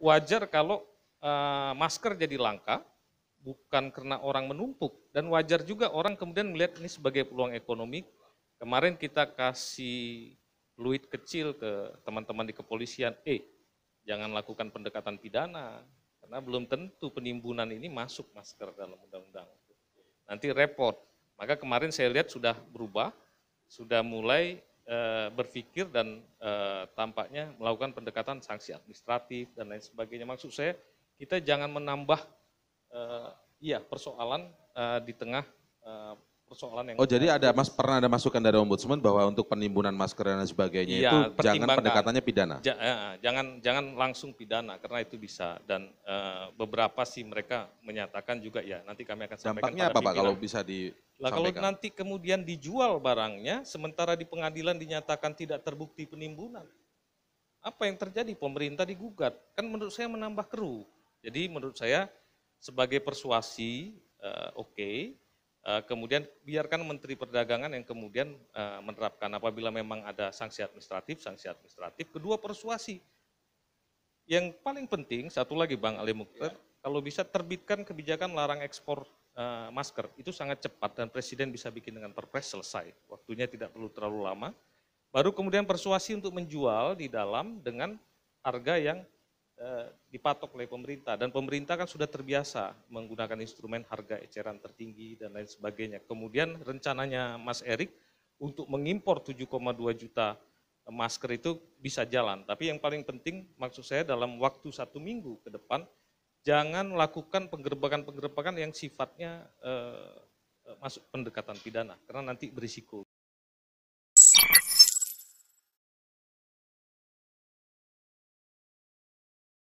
wajar kalau uh, masker jadi langka, bukan karena orang menumpuk, dan wajar juga orang kemudian melihat ini sebagai peluang ekonomi. Kemarin kita kasih fluid kecil ke teman-teman di kepolisian, eh jangan lakukan pendekatan pidana, karena belum tentu penimbunan ini masuk masker dalam undang-undang. Nanti repot. Maka kemarin saya lihat sudah berubah, sudah mulai Eh, berpikir dan eh, tampaknya melakukan pendekatan sanksi administratif dan lain sebagainya. Maksud saya kita jangan menambah eh, iya persoalan di tengah persoalan yang Oh, jadi ada Mas pernah ada masukan dari ombudsman bahwa untuk penimbunan masker dan sebagainya ya, itu jangan pendekatannya pidana. Ja, jangan jangan langsung pidana karena itu bisa dan uh, beberapa sih mereka menyatakan juga ya nanti kami akan sampaikan Dampaknya apa Pak kalau bisa di lah kalau nanti kemudian dijual barangnya, sementara di pengadilan dinyatakan tidak terbukti penimbunan, apa yang terjadi? Pemerintah digugat. Kan menurut saya menambah keruh. Jadi menurut saya sebagai persuasi uh, oke, okay. uh, eh, kemudian biarkan Menteri Perdagangan yang kemudian uh, menerapkan apabila memang ada sanksi administratif, sanksi administratif. Kedua persuasi. Yang paling penting satu lagi Bang Ali Mukhtar, ya. kalau bisa terbitkan kebijakan larang ekspor Eh, masker. Itu sangat cepat dan Presiden bisa bikin dengan perpres selesai. Waktunya tidak perlu terlalu lama. Baru kemudian persuasi untuk menjual di dalam dengan harga yang eh, dipatok oleh pemerintah. Dan pemerintah kan sudah terbiasa menggunakan instrumen harga eceran tertinggi dan lain sebagainya. Kemudian rencananya Mas Erik untuk mengimpor 7,2 juta masker itu bisa jalan. Tapi yang paling penting maksud saya dalam waktu satu minggu ke depan jangan lakukan penggerbekan penggerbekan yang sifatnya eh, eh, masuk pendekatan pidana karena nanti berisiko